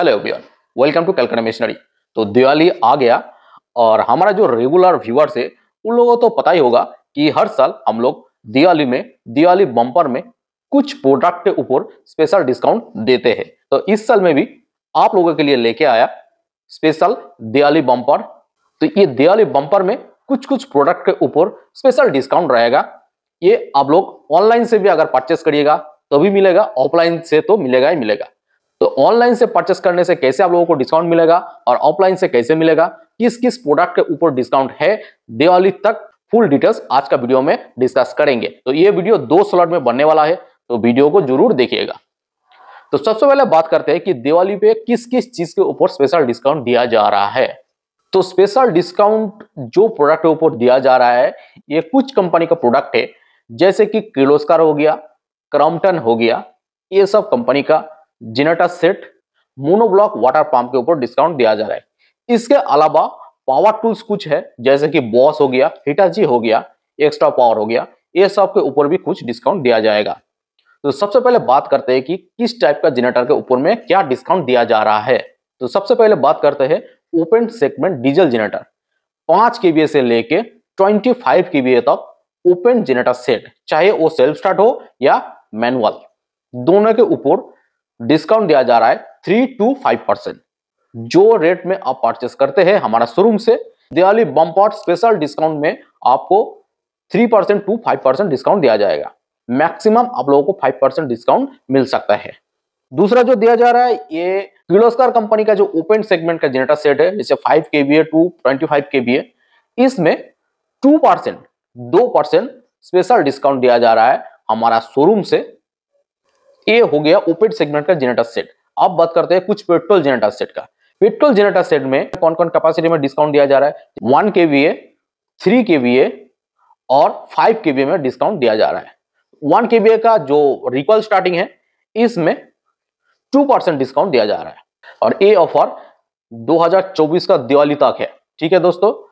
hello everyone welcome to Calcutta missionary तो दिवाली आ गया और हमारा जो रेगुलर व्यूअर्स है उन लोगों को तो पता ही होगा कि हर साल हम लोग दिवाली में दिवाली बम्पर में कुछ प्रोडक्ट के ऊपर स्पेशल डिस्काउंट देते हैं तो इस साल में भी आप लोगों के लिए लेके आया स्पेशल दिवाली बम्पर तो ये दिवाली बम्पर में कुछ कुछ प्रोडक्ट के ऊपर स्पेशल डिस्काउंट रहेगा ये आप लोग ऑनलाइन से भी अगर परचेस करिएगा तो भी मिलेगा ऑफलाइन से तो मिलेगा ही मिलेगा तो ऑनलाइन से परचेस करने से कैसे आप लोगों को डिस्काउंट मिलेगा और ऑफलाइन से कैसे मिलेगा किस किस प्रोडक्ट के ऊपर डिस्काउंट है दिवाली तक फुल डिटेल्स आज का वीडियो में डिस्कस करेंगे तो ये वीडियो दो स्लॉट में बनने वाला है तो वीडियो को जरूर देखिएगा तो सबसे पहले बात करते हैं कि दिवाली पे किस किस चीज के ऊपर स्पेशल डिस्काउंट दिया जा रहा है तो स्पेशल डिस्काउंट जो प्रोडक्ट के ऊपर दिया जा रहा है ये कुछ कंपनी का प्रोडक्ट है जैसे कि किलोस्कार हो गया क्रॉम्पटन हो गया ये सब कंपनी का generator set monoblock water pump के ऊपर डिस्काउंट दिया जा रहा है इसके अलावा पावर टूल्स कुछ है जैसे कि बॉस हो गया हिटाची हो गया एक्स्ट्रा पावर हो गया ये सब के ऊपर भी कुछ डिस्काउंट दिया जाएगा तो सबसे पहले बात करते हैं कि किस टाइप का जनरेटर के ऊपर में क्या डिस्काउंट दिया जा रहा है तो सबसे पहले बात करते हैं ओपन सेगमेंट डीजल जनरेटर पांच के से लेके ट्वेंटी फाइव के तक ओपन जनरेटर सेट चाहे वो सेल्फ स्टार्ट हो या मैनुअल दोनों के ऊपर डिस्काउंट दिया जा रहा है थ्री टू फाइव परसेंट जो रेट में आप परचेस करते हैं हमारा शोरूम से दिवाली बम्पॉट स्पेशल डिस्काउंट में आपको three percent two five percent discount दिया जाएगा मैक्सिमम आप लोगों को फाइव परसेंट डिस्काउंट मिल सकता है दूसरा जो दिया जा रहा है ये किलोस्कार कंपनी का जो ओपन सेगमेंट का जेनेटर सेट है जैसे five K B two twenty five K B इसमें टू परसेंट दो परसेंट स्पेशल डिस्काउंट दिया जा रहा है हमारा शोरूम से ए हो गया ओपेड सेगमेंट का जेनेटा सेट अब बात करते हैं कुछ पेट्रोल जेनेटा सेट का पेट्रोल जेनेटा सेट में कौन कौन कैपेसिटी में डिस्काउंट दिया जा रहा है one K V A three K V A और फाइव के वी ए में डिस्काउंट दिया जा रहा है वन के वी ए का जो रिकॉल स्टार्टिंग है इसमें टू परसेंट डिस्काउंट दिया जा रहा है और ए ऑफर 2024 का दिवाली तक है ठीक है दोस्तों